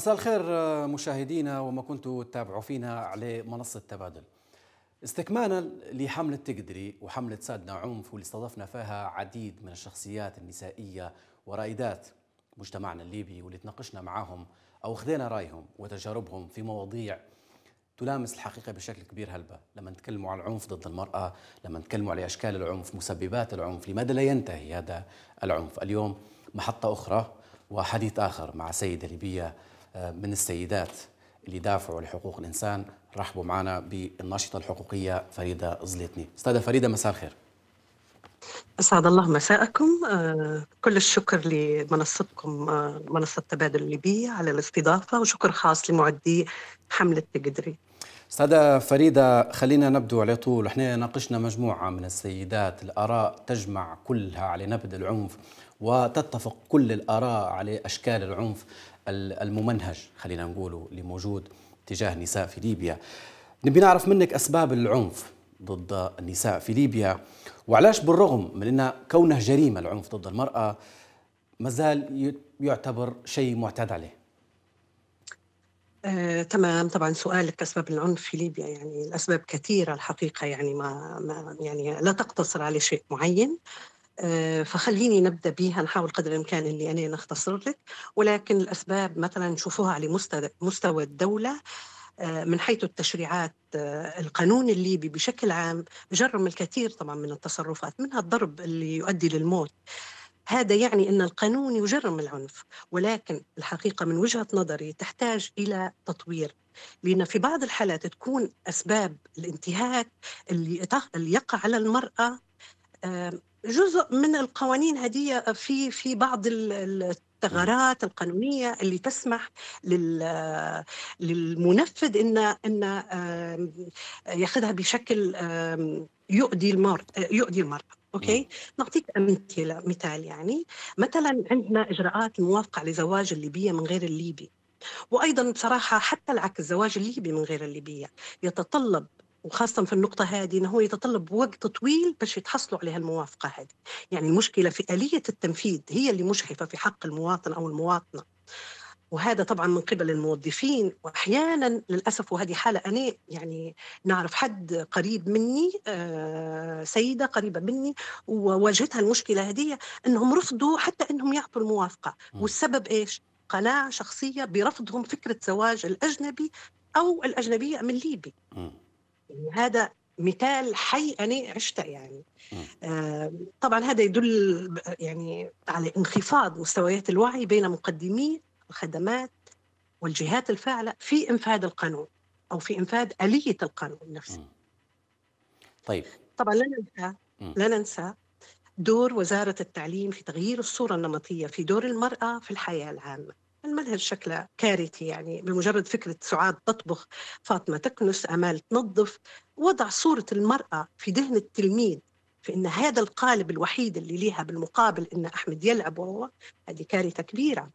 مساء الخير آه، مشاهدينا وما كنتوا تتابعوا فينا على منصة تبادل استكمالا لحملة تقدري وحملة سادنا عنف واللي استضفنا فيها عديد من الشخصيات النسائية ورائدات مجتمعنا الليبي واللي تناقشنا معاهم أو خذينا رأيهم وتجاربهم في مواضيع تلامس الحقيقة بشكل كبير هلبة لما نتكلموا على العنف ضد المرأة لما نتكلموا على أشكال العنف مسببات العنف لماذا لا ينتهي هذا العنف اليوم محطة أخرى وحديث آخر مع سيدة ليبية من السيدات اللي دافعوا لحقوق الانسان رحبوا معنا بالناشطه الحقوقيه فريده زليتني استاذه فريده مساء الخير أسعد الله مساءكم آه، كل الشكر لمنصتكم آه، منصة تبادل الليبية على الاستضافة وشكر خاص لمعدي حملة تقدري استاذة فريدة خلينا نبدو على طول احنا ناقشنا مجموعة من السيدات الآراء تجمع كلها على نبذ العنف وتتفق كل الآراء على أشكال العنف الممنهج خلينا نقوله اللي موجود تجاه النساء في ليبيا نبي نعرف منك أسباب العنف ضد النساء في ليبيا وعلاش بالرغم من أن كونه جريمة العنف ضد المرأة مازال يعتبر شيء معتاد عليه آه، تمام طبعا سؤالك اسباب العنف في ليبيا يعني الاسباب كثيره الحقيقه يعني ما, ما يعني لا تقتصر على شيء معين آه، فخليني نبدا بها نحاول قدر الامكان اني انا نختصر لك ولكن الاسباب مثلا نشوفوها على مستوى الدوله آه، من حيث التشريعات آه، القانون الليبي بشكل عام بجرم الكثير طبعا من التصرفات منها الضرب اللي يؤدي للموت هذا يعني ان القانون يجرم العنف ولكن الحقيقه من وجهه نظري تحتاج الى تطوير لان في بعض الحالات تكون اسباب الانتهاك اللي يقع على المراه جزء من القوانين هدية آه، في في بعض الثغرات القانونية اللي تسمح آه، للمنفذ إن إن ياخذها بشكل يؤذي المرض آه، يؤذي المرض اوكي نعطيك امثله مثال يعني مثلا عندنا اجراءات الموافقه على زواج الليبيه من غير الليبي وايضا بصراحه حتى العكس زواج الليبي من غير الليبيه يتطلب وخاصة في النقطة هذه أنه يتطلب وقت طويل باش يتحصلوا على هالموافقة هذه يعني المشكلة في آلية التنفيذ هي اللي مشحفة في حق المواطن أو المواطنة وهذا طبعا من قبل الموظفين واحيانا للاسف وهذه حاله انا يعني نعرف حد قريب مني آه، سيده قريبه مني وواجهتها المشكله هذه انهم رفضوا حتى انهم يعطوا الموافقه والسبب ايش؟ قناعه شخصيه برفضهم فكره زواج الاجنبي او الاجنبيه من ليبي يعني هذا مثال حي انا عشته يعني آه طبعا هذا يدل يعني على انخفاض مستويات الوعي بين مقدمي الخدمات والجهات الفاعله في انفاذ القانون او في انفاذ اليه القانون نفسه. طيب طبعا لا ننسى لا ننسى دور وزاره التعليم في تغيير الصوره النمطيه في دور المراه في الحياه العامه. عملها بشكل كارثي يعني بمجرد فكرة سعاد تطبخ فاطمة تكنس أمال تنظف وضع صورة المرأة في ذهن التلميذ في أن هذا القالب الوحيد اللي ليها بالمقابل إن أحمد يلعب وهو هذه كارثة كبيرة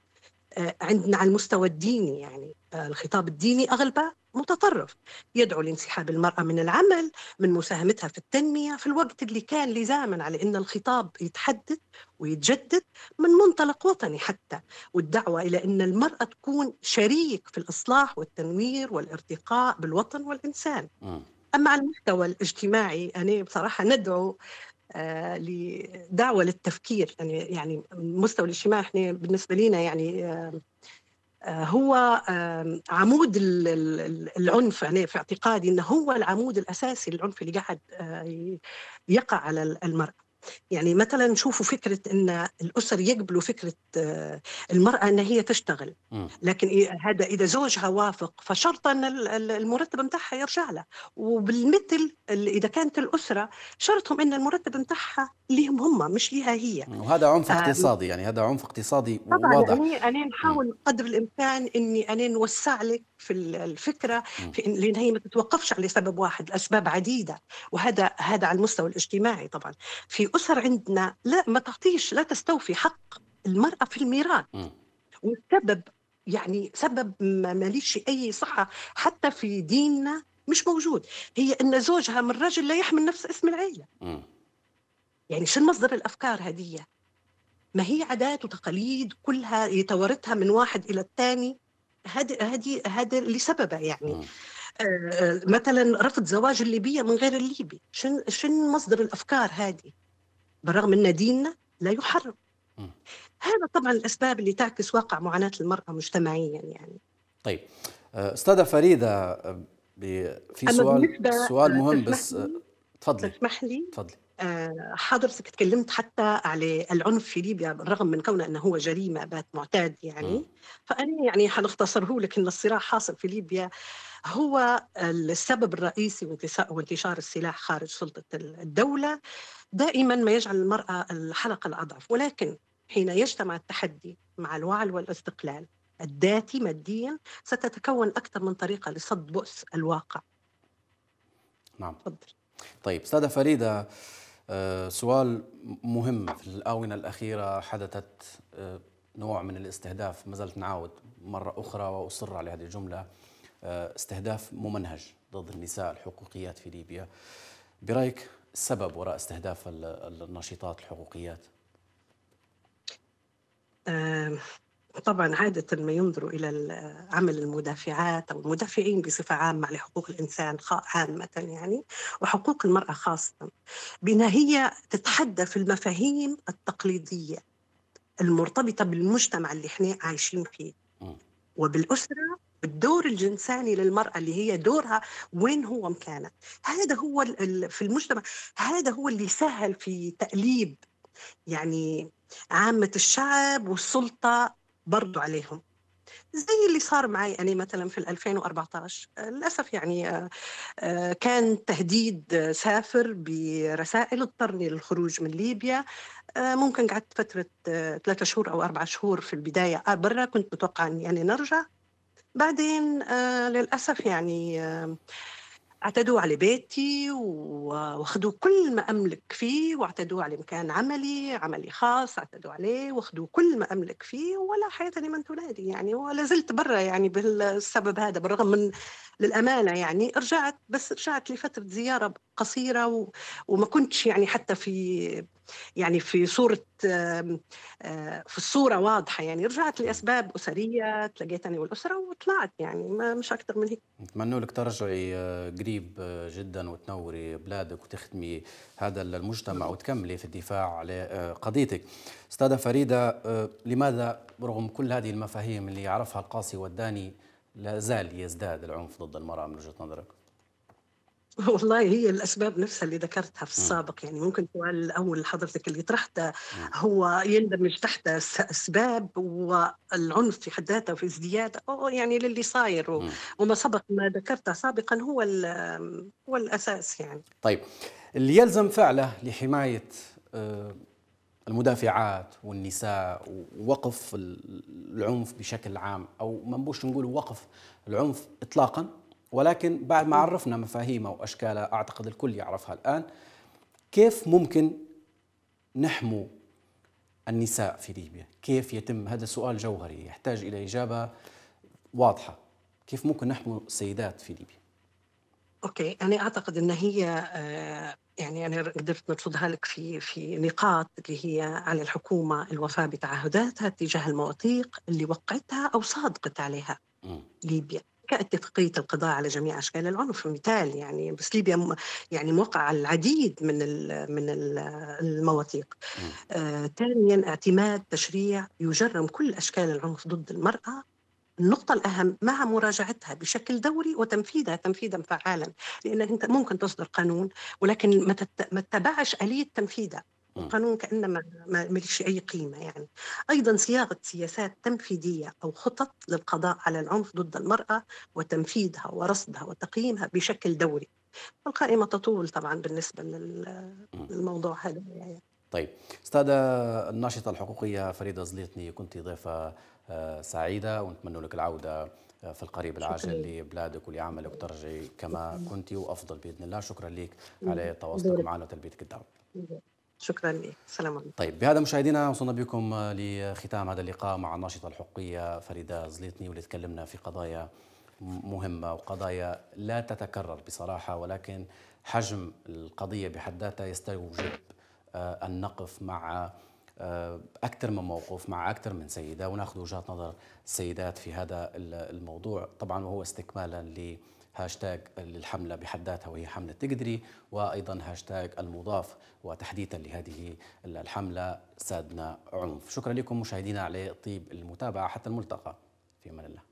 آه، عندنا على المستوى الديني يعني الخطاب الديني أغلبه متطرف يدعو لانسحاب المرأة من العمل من مساهمتها في التنمية في الوقت اللي كان لزاما على أن الخطاب يتحدث ويتجدد من منطلق وطني حتى والدعوة إلى أن المرأة تكون شريك في الإصلاح والتنوير والارتقاء بالوطن والإنسان أما على المحتوى الاجتماعي أنا بصراحة ندعو آه، لدعوه للتفكير يعني, يعني مستوى المستوى الاجتماعي احنا بالنسبه لنا يعني آه، هو عمود العنف أنا يعني في اعتقادي أنه هو العمود الأساسي للعنف اللي قاعد آه، يقع على المرأة يعني مثلا شوفوا فكره ان الاسر يقبلوا فكره آه، المراه ان هي تشتغل لكن إيه، هذا اذا زوجها وافق فشرط ان المرتب بتاعها يرجع لها وبالمثل اذا كانت الاسره شرطهم ان المرتب بتاعها ليهم هم مش ليها هي وهذا عنف آه، اقتصادي يعني هذا عنف اقتصادي طبعا واضح طبعا يعني انا نحاول قدر الامكان اني انا نوسع لك في الفكره في إن لان هي ما تتوقفش على سبب واحد الاسباب عديده وهذا هذا على المستوى الاجتماعي طبعا في اسر عندنا لا ما تعطيش لا تستوفي حق المراه في الميراث والسبب يعني سبب ماليش اي صحه حتى في ديننا مش موجود هي ان زوجها من رجل لا يحمل نفس اسم العيله يعني شو مصدر الافكار هديه ما هي عادات وتقاليد كلها يتوارثها من واحد الى الثاني هذه هذه هذا لسببه يعني م. آه، مثلا رفض زواج الليبيه من غير الليبي شن شن مصدر الافكار هذه بالرغم ان ديننا لا يحرم هذا طبعا الاسباب اللي تعكس واقع معاناه المراه مجتمعيا يعني طيب آه، استاذه فريده آه، في سؤال سؤال مهم بس تفضلي تسمح لي تفضلي آه، حضرتك تكلمت حتى على العنف في ليبيا بالرغم من كونه انه هو جريمه بات معتاد يعني فانا يعني حنختصره لك ان الصراع حاصل في ليبيا هو السبب الرئيسي وانتشار السلاح خارج سلطه الدوله دائما ما يجعل المراه الحلقه الاضعف ولكن حين يجتمع التحدي مع الوعي والاستقلال الذاتي ماديا ستتكون اكثر من طريقه لصد بؤس الواقع نعم تفضل طيب استاذه فريده آه، سؤال مهم في الآونة الأخيرة حدثت آه، نوع من الاستهداف ما زلت نعاود مرة أخرى وأصر على هذه الجملة آه، استهداف ممنهج ضد النساء الحقوقيات في ليبيا برأيك السبب وراء استهداف الناشطات الحقوقيات؟ طبعا عادة ما ينظروا إلى عمل المدافعات أو المدافعين بصفة عامة لحقوق الإنسان عامة يعني وحقوق المرأة خاصة بأنها هي تتحدى في المفاهيم التقليدية المرتبطة بالمجتمع اللي احنا عايشين فيه وبالأسرة بالدور الجنساني للمرأة اللي هي دورها وين هو مكانها هذا هو في المجتمع هذا هو اللي سهل في تأليب يعني عامة الشعب والسلطة برضو عليهم زي اللي صار معي أنا مثلا في 2014 للأسف يعني آه، آه، كان تهديد آه، سافر برسائل اضطرني للخروج من ليبيا ممكن قعدت فترة ثلاثة شهور أو أربعة شهور في البداية برا كنت متوقعة أني يعني نرجع بعدين للأسف يعني اعتدوا على بيتي واخذوا كل ما املك فيه واعتدوا على مكان عملي عملي خاص اعتدوا عليه واخذوا كل ما املك فيه ولا حياه لمن تنادي يعني ولا زلت برا يعني بالسبب هذا بالرغم من للامانه يعني رجعت بس رجعت لفتره زياره قصيره و... وما كنتش يعني حتى في يعني في صورة آه، في الصورة واضحة يعني رجعت لأسباب أسرية تلاقيت أنا والأسرة وطلعت يعني ما مش أكثر من هيك نتمنى لك ترجعي آه، قريب آه، جدا وتنوري بلادك وتخدمي هذا المجتمع وتكملي في الدفاع على قضيتك أستاذة فريدة لماذا رغم كل هذه المفاهيم اللي يعرفها القاصي والداني لا زال يزداد العنف ضد المرأة من وجهة نظرك؟ والله هي الاسباب نفسها اللي ذكرتها في السابق يعني ممكن السؤال الاول حضرتك اللي طرحته هو يندمج تحت اسباب والعنف في حد ذاته وفي ازدياد او يعني للي صاير وما سبق ما ذكرته سابقا هو هو الاساس يعني طيب اللي يلزم فعله لحمايه آه، المدافعات والنساء ووقف العنف بشكل عام او ما نقول وقف العنف اطلاقا ولكن بعد ما عرفنا مفاهيمها واشكالها اعتقد الكل يعرفها الان كيف ممكن نحمو النساء في ليبيا كيف يتم هذا سؤال جوهري يحتاج الى اجابه واضحه كيف ممكن نحمو السيدات في ليبيا اوكي انا اعتقد ان هي آه، يعني انا قدرت نرصدها لك في في نقاط اللي هي على الحكومه الوفاء بتعهداتها تجاه المواثيق اللي وقعتها او صادقت عليها م. ليبيا كاتفاقيه القضاء على جميع اشكال العنف مثال يعني بس ليبيا يعني موقع العديد من ال من ال المواثيق آه، ثانيا آه اعتماد تشريع يجرم كل اشكال العنف ضد المراه النقطة الأهم مع مراجعتها بشكل دوري وتنفيذها تنفيذا فعالا لأنك أنت ممكن تصدر قانون ولكن ما تتبعش آلية تنفيذها القانون كانما ما, ليش أي قيمة يعني أيضا صياغة سياسات تنفيذية أو خطط للقضاء على العنف ضد المرأة وتنفيذها ورصدها وتقييمها بشكل دوري القائمة تطول طبعا بالنسبة للموضوع هذا يعني. طيب استاذه الناشطه الحقوقيه فريده زليطني كنت ضيفه آه، سعيده ونتمنى لك العوده آه، في القريب العاجل لبلادك ولعملك وترجعي كما كنت وافضل باذن الله شكرا لك على تواصلك معنا وتلبيتك الدعوه شكرا لك السلام عليكم طيب بهذا مشاهدينا وصلنا بكم لختام هذا اللقاء مع الناشطة الحقوقية فريدة زليتني واللي تكلمنا في قضايا مهمة وقضايا لا تتكرر بصراحة ولكن حجم القضية بحد ذاتها يستوجب أن آه، نقف مع آه، أكثر من موقف مع أكثر من سيدة وناخذ وجهات نظر السيدات في هذا الموضوع طبعا وهو استكمالا ل هاشتاج للحملة بحد ذاتها وهي حملة تقدري وأيضا هاشتاج المضاف وتحديدا لهذه الحملة سادنا عنف شكرا لكم مشاهدينا على طيب المتابعة حتى الملتقى في أمان الله